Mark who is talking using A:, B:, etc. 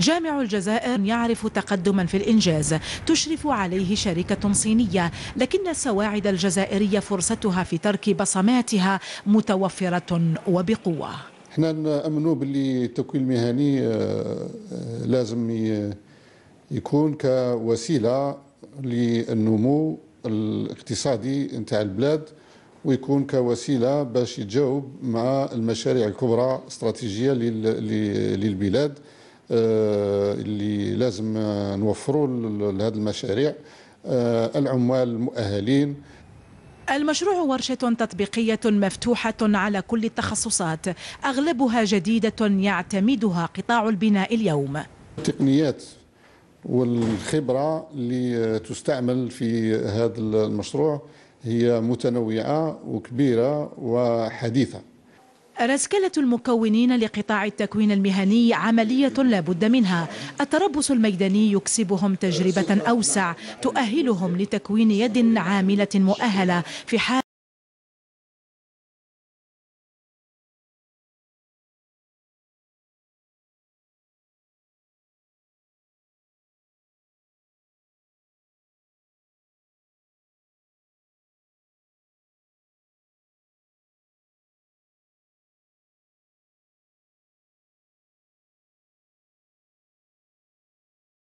A: جامع الجزائر يعرف تقدما في الإنجاز تشرف عليه شركة صينية لكن السواعد
B: الجزائرية فرصتها في ترك بصماتها متوفرة وبقوة
C: احنا نأمنوا باللي التكوين المهني آه، آه، لازم يكون كوسيلة للنمو الاقتصادي نتاع البلاد ويكون كوسيله باش يتجاوب مع المشاريع الكبرى استراتيجيه للبلاد آه، اللي لازم نوفروا لهذه المشاريع آه، العمال المؤهلين
B: المشروع ورشة تطبيقية مفتوحة على كل التخصصات أغلبها جديدة يعتمدها قطاع البناء اليوم
C: التقنيات والخبرة اللي تستعمل في هذا المشروع هي متنوعة وكبيرة وحديثة
B: رسكلة المكونين لقطاع التكوين المهني عملية لا بد منها التربص الميداني
A: يكسبهم تجربة أوسع تؤهلهم لتكوين يد عاملة مؤهلة في حال